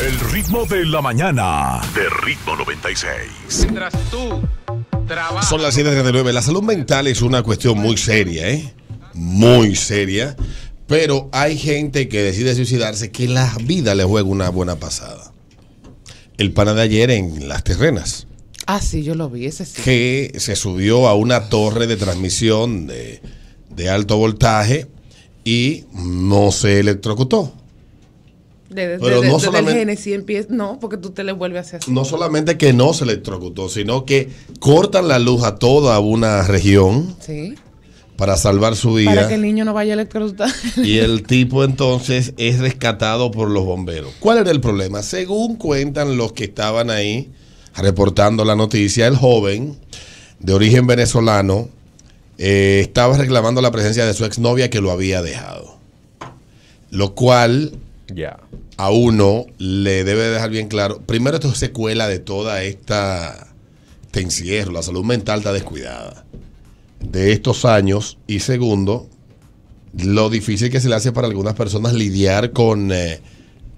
El ritmo de la mañana. De ritmo 96. Mientras tú trabajas. Son las 7.39. La salud mental es una cuestión muy seria, ¿eh? Muy seria. Pero hay gente que decide suicidarse que la vida le juega una buena pasada. El pana de ayer en Las Terrenas. Ah, sí, yo lo vi, ese sí. Que se subió a una torre de transmisión de, de alto voltaje y no se electrocutó. Pero no solamente, no, porque tú te le vuelves a hacer No solamente que no se electrocutó, sino que cortan la luz a toda una región para salvar su vida. Para que el niño no vaya a electrocutar. Y el tipo entonces es rescatado por los bomberos. ¿Cuál era el problema? Según cuentan los que estaban ahí reportando la noticia, el joven de origen venezolano eh, estaba reclamando la presencia de su exnovia que lo había dejado. Lo cual ya a uno le debe dejar bien claro. Primero, esto es secuela de toda esta te este encierro, la salud mental está descuidada de estos años. Y segundo, lo difícil que se le hace para algunas personas lidiar con, eh,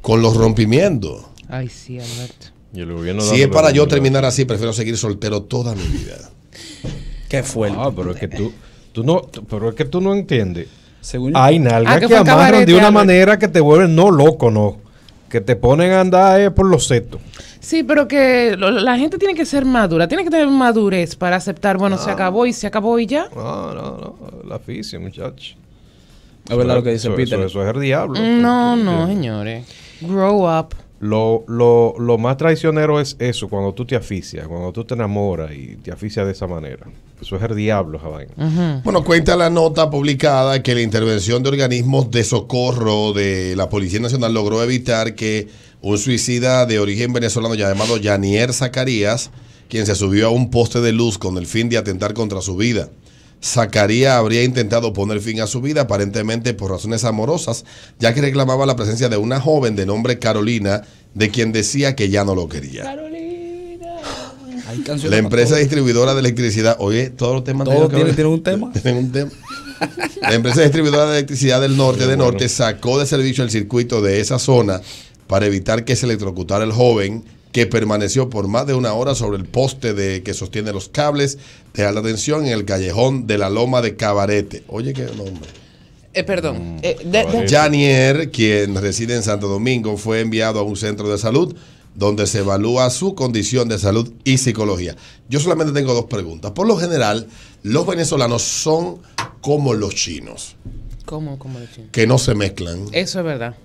con los rompimientos. Ay, sí, Alberto. Y si es para yo terminar así, prefiero seguir soltero toda mi vida. Qué fuerte. Ah, pero que tú, tú no, pero es que tú no entiendes hay nalgas ah, que, amarran de una manera que te vuelven no loco, no. Que te ponen a andar eh, por los setos. Sí, pero que la gente tiene que ser madura, tiene que tener madurez para aceptar, bueno, se ah. acabó y se acabó y ya. No, no, no, la afición, muchachos. lo que dice es el diablo. Mm, pues. No, no, señores. Grow up. Lo, más traicionero es eso, cuando tú te aficias, cuando tú te enamoras y te aficias de esa manera su es diablo, Bueno, cuenta la nota publicada que la intervención de organismos de socorro de la Policía Nacional logró evitar que un suicida de origen venezolano llamado Janier Zacarías, quien se subió a un poste de luz con el fin de atentar contra su vida. Zacarías habría intentado poner fin a su vida aparentemente por razones amorosas, ya que reclamaba la presencia de una joven de nombre Carolina, de quien decía que ya no lo quería la empresa distribuidora de electricidad, oye, todos los temas tienen, un tema. La empresa distribuidora de electricidad del norte de norte sacó de servicio el circuito de esa zona para evitar que se electrocutara el joven que permaneció por más de una hora sobre el poste de, que sostiene los cables de alta tensión en el callejón de la Loma de Cabarete. Oye, qué nombre. Eh, perdón. Mm, eh, Janier, quien reside en Santo Domingo, fue enviado a un centro de salud donde se evalúa su condición de salud y psicología. Yo solamente tengo dos preguntas. Por lo general, los venezolanos son como los chinos. ¿Cómo, como los chinos? Que no se mezclan. Eso es verdad.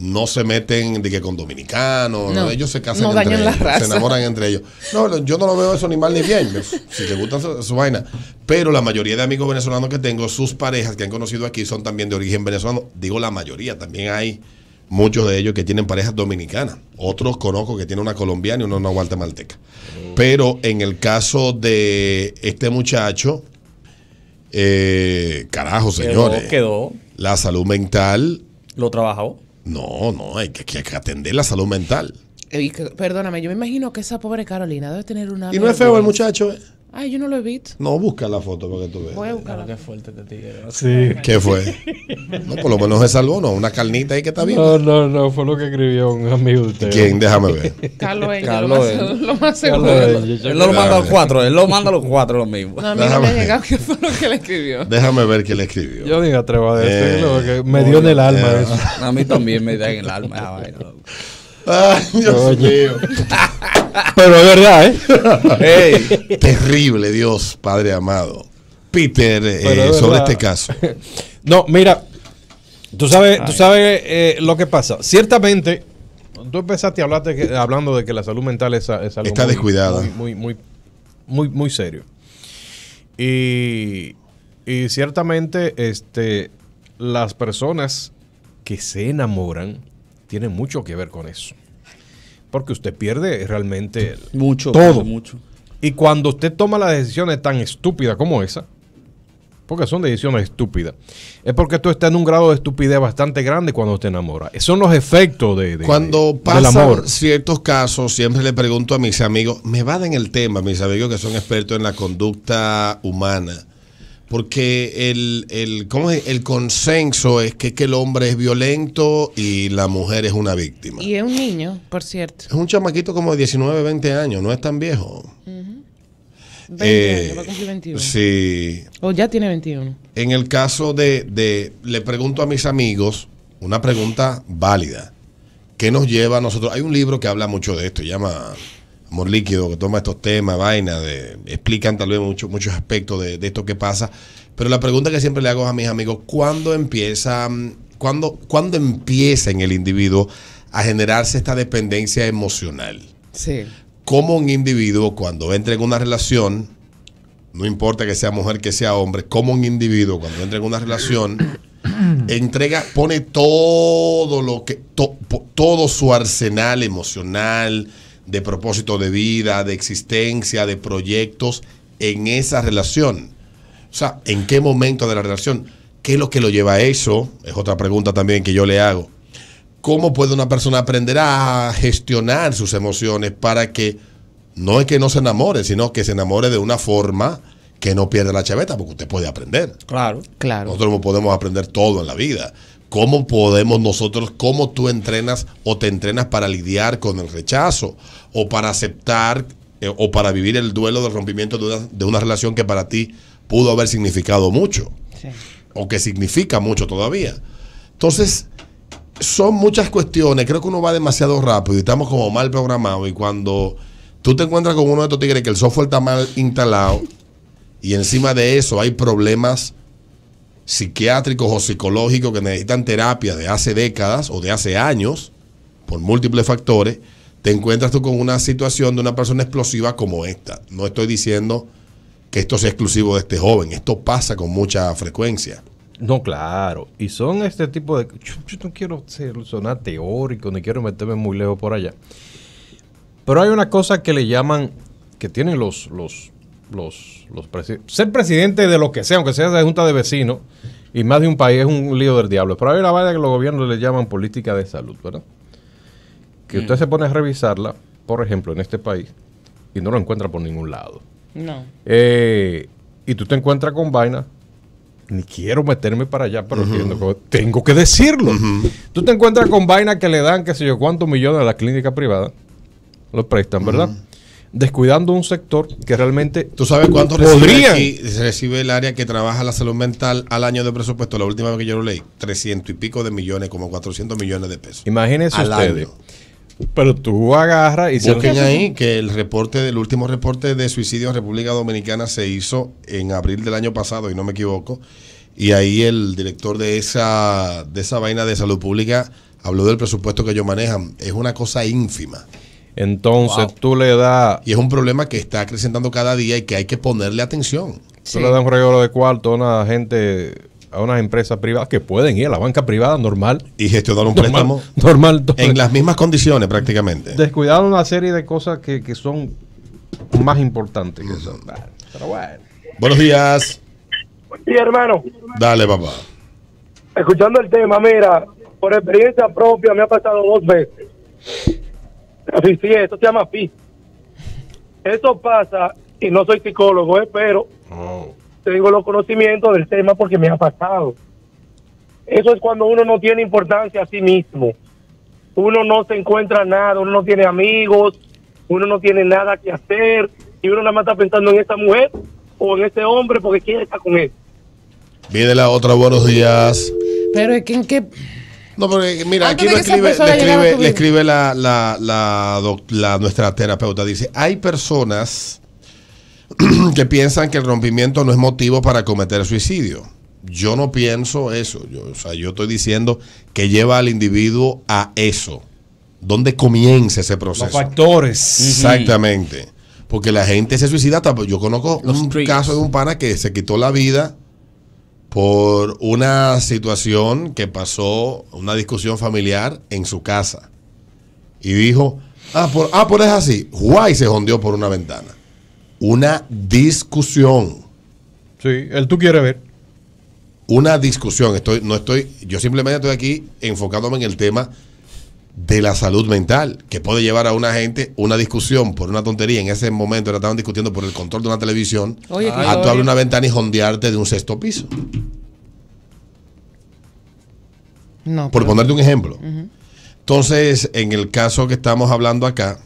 No se meten de que con dominicanos, ellos se casan entre ellos, se enamoran entre ellos. No, yo no lo veo eso ni mal ni bien, si te gusta su vaina. Pero la mayoría de amigos venezolanos que tengo, sus parejas que han conocido aquí son también de origen venezolano. Digo la mayoría, también hay muchos de ellos que tienen parejas dominicanas, otros conozco que tiene una colombiana y una, guatemalteca. Pero en el caso de este muchacho, eh, carajo, señores. La salud mental. ¿Lo trabajó? No, no, hay que, atender la salud mental. perdóname, yo me imagino que esa pobre Carolina debe tener una. Y no es feo el muchacho. Eh. Ay, yo no lo he visto. No, busca la foto para que tú veas. Voy a buscar. qué fuerte te este tigre. Sí. ¿Qué fue? No, por lo menos es algo, ¿no? Una carnita ahí que está bien. No, no, no, fue lo que escribió un amigo de usted. ¿Quién? Déjame ver. Carlos Carlos lo, más seguro. Él lo manda a los cuatro, él lo manda a los cuatro lo mismo. a mí Déjame. no me ha llegado qué fue lo que le escribió. Déjame ver qué le escribió. Yo ni atrevo a decirlo, eh, porque me dio en el alma eso. A mí también me dio en el alma esa vaina. Ay, Dios mío. Pero es verdad, ¿eh? terrible, Dios, Padre amado. Peter, eh, sobre este caso. No, mira, tú sabes, tú sabes eh, lo que pasa. Ciertamente, tú empezaste hablando de que la salud mental es, algo Está descuidada. Muy, muy, muy, muy, serio. Y, y ciertamente, este, las personas que se enamoran tienen mucho que ver con eso porque usted pierde realmente mucho, todo. Mucho. Y cuando usted toma las decisiones tan estúpidas como esa, porque son decisiones estúpidas, es porque tú estás en un grado de estupidez bastante grande cuando te enamora. Esos son los efectos de, de cuando pasan el amor. ciertos casos, siempre le pregunto a mis amigos, me va en el tema, mis amigos que son expertos en la conducta humana porque el, el, ¿cómo es? el consenso es que, el hombre es violento y la mujer es una víctima. Y es un niño, por cierto. Es un chamaquito como de 19, 20 años, no es tan viejo. 20 eh, años, va 21. Sí. O ya tiene 21. En el caso de, de, le pregunto a mis amigos, una pregunta válida, ¿qué nos lleva a nosotros? Hay un libro que habla mucho de esto, llama Amor Líquido, que toma estos temas, vaina, explican tal vez mucho, muchos aspectos de, esto que pasa. Pero la pregunta que siempre le hago a mis amigos, ¿cuándo empieza, mm, cuándo, empieza en el individuo a generarse esta dependencia emocional? Sí. ¿Cómo un individuo cuando entra en una relación, no importa que sea mujer, que sea hombre, ¿Cómo un individuo cuando entra en una relación entrega, pone todo lo que, todo su arsenal emocional, de propósito de vida, de existencia, de proyectos en esa relación. O sea, ¿en qué momento de la relación? ¿Qué es lo que lo lleva a eso? Es otra pregunta también que yo le hago. ¿Cómo puede una persona aprender a gestionar sus emociones para que no es que no se enamore, sino que se enamore de una forma que no pierda la chaveta? Porque usted puede aprender. Claro, claro. Nosotros podemos aprender todo en la vida. ¿Cómo podemos nosotros, cómo tú entrenas o te entrenas para lidiar con el rechazo o para aceptar eh, o para vivir el duelo del rompimiento de una, relación que para ti pudo haber significado mucho o que significa mucho todavía? Entonces, son muchas cuestiones. Creo que uno va demasiado rápido y estamos como mal programados. Y cuando tú te encuentras con uno de estos tigres que el software está mal instalado y encima de eso hay problemas psiquiátricos o psicológicos que necesitan terapia de hace décadas o de hace años, por múltiples factores, te encuentras tú con una situación de una persona explosiva como esta. No estoy diciendo que esto sea exclusivo de este joven, esto pasa con mucha frecuencia. No, claro. Y son este tipo de... Yo, no quiero sonar teórico, ni quiero meterme muy lejos por allá. Pero hay una cosa que le llaman, que tienen los, los los, los ser presidente de lo que sea, aunque sea de junta de vecinos y más de un país, es un lío del diablo. Pero hay una vaina que los gobiernos le llaman política de salud, ¿verdad? Que usted mm. se pone a revisarla, por ejemplo, en este país, y no lo encuentra por ningún lado. No. Eh, y tú te encuentras con vaina ni quiero meterme para allá, pero tengo que decirlo. Tú te encuentras con vaina que le dan, qué sé yo, cuántos millones a la clínica privada, lo prestan, ¿verdad? descuidando un sector que realmente. ¿Tú sabes cuánto Recibe, el área que trabaja la salud mental al año de presupuesto? La última vez que yo lo leí, 300 y pico de millones, como 400 millones de pesos. Imagínense al ustedes. Pero tú agarras y Busquen se... ahí que el reporte, del último reporte de suicidio en República Dominicana se hizo en abril del año pasado, y no me equivoco. Y ahí el director de esa, de esa vaina de salud pública habló del presupuesto que ellos manejan. Es una cosa ínfima. Entonces tú le das... Y es un problema que está acrecentando cada día y que hay que ponerle atención. Sí. Tú le das un regalo de cuarto a una gente a unas empresas privadas que pueden ir a la banca privada normal. Y gestionar un préstamo. Normal. En las mismas condiciones prácticamente. Descuidaron una serie de cosas que, que son más importantes. Pero bueno. Buenos días. Sí, hermano. Dale, papá. Escuchando el tema, mira, por experiencia propia me ha pasado dos veces. Así sí, esto se llama PI. Eso pasa, y no soy psicólogo, eh, pero oh. tengo los conocimientos del tema porque me ha pasado. Eso es cuando uno no tiene importancia a sí mismo. Uno no se encuentra nada, uno no tiene amigos, uno no tiene nada que hacer y uno nada más está pensando en esta mujer o en ese hombre porque quiere estar con él. Viene la otra, buenos días. Pero es que en qué... No, porque mira, ah, aquí lo escribe, le escribe, la, nuestra terapeuta. Dice, hay personas que piensan que el rompimiento no es motivo para cometer suicidio. Yo no pienso eso. Yo, o sea, yo estoy diciendo que lleva al individuo a eso. ¿Dónde comienza ese proceso? Los factores. Exactamente. Porque la gente se suicida. Yo conozco un caso de un pana que se quitó la vida por una situación que pasó, una discusión familiar en su casa. Y dijo, ah, por, ah, por es así. Guay se jondeó por una ventana. Una discusión. Sí, él tú quieres ver. Una discusión. Estoy, no estoy, yo simplemente estoy aquí enfocándome en el tema de la salud mental, que puede llevar a una gente una discusión por una tontería. En ese momento la estaban discutiendo por el control de una televisión, a ah, tú una ventana y jondearte de un sexto piso. No, por ponerte un ejemplo. Entonces, en el caso que estamos hablando acá,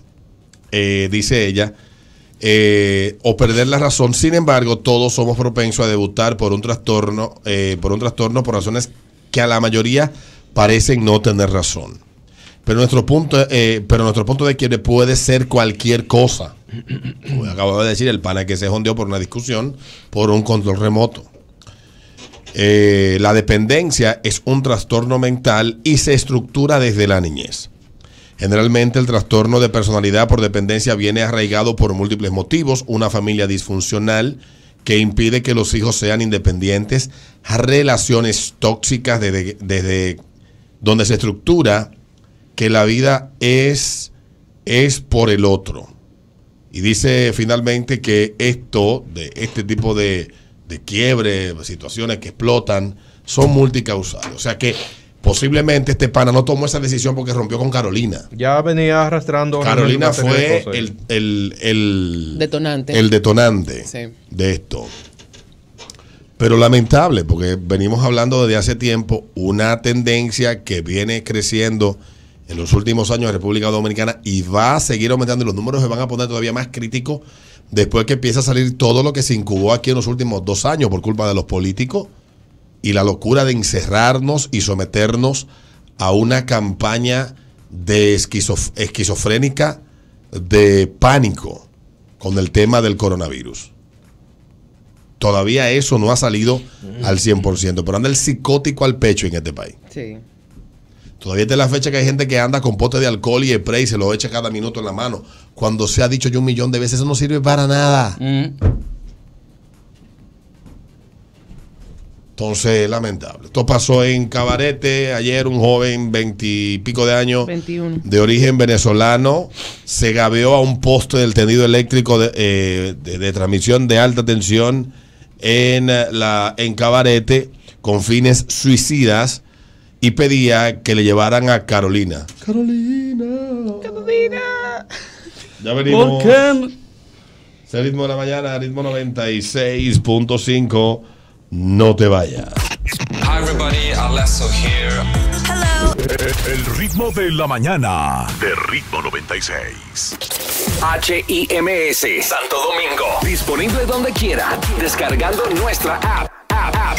eh, dice ella, eh, o perder la razón. Sin embargo, todos somos propensos a debutar por un trastorno, eh, por un trastorno por razones que a la mayoría parecen no tener razón. Pero nuestro punto, eh, pero nuestro punto de quiebre puede ser cualquier cosa. acabo de decir, el pana que se jondeó por una discusión, por un control remoto. Eh, la dependencia es un trastorno mental y se estructura desde la niñez. Generalmente el trastorno de personalidad por dependencia viene arraigado por múltiples motivos, una familia disfuncional que impide que los hijos sean independientes, relaciones tóxicas desde donde se estructura que la vida es, es por el otro. Y dice finalmente que esto, de este tipo de, de quiebre, situaciones que explotan, son multicausales. O sea que posiblemente este pana no tomó esa decisión porque rompió con Carolina. Ya venía arrastrando. Carolina fue el, el, el, detonante, el detonante de esto. Pero lamentable, porque venimos hablando desde hace tiempo una tendencia que viene creciendo en los últimos años de República Dominicana y va a seguir aumentando los números se van a poner todavía más críticos después que empieza a salir todo lo que se incubó aquí en los últimos dos años por culpa de los políticos y la locura de encerrarnos y someternos a una campaña de esquizofrénica de pánico con el tema del coronavirus. Todavía eso no ha salido al 100%, pero anda el psicótico al pecho en este país. Sí. Todavía está la fecha que hay gente que anda con pote de alcohol y spray y se lo echa cada minuto en la mano. Cuando se ha dicho ya un millón de veces, eso no sirve para nada. Entonces, lamentable. Esto pasó en Cabarete. Ayer un joven veintipico de años de origen venezolano se gaveó a un poste del tendido eléctrico de, eh, transmisión de alta tensión en, eh, la, en Cabarete con fines suicidas y pedía que le llevaran a Carolina. Carolina. Carolina. Ya venimos. el ritmo de la mañana, ritmo 96.5. No te vayas. everybody, Hello. El ritmo de la mañana de ritmo 96. HIMS Santo Domingo. Disponible donde quiera, descargando nuestra app. app, app.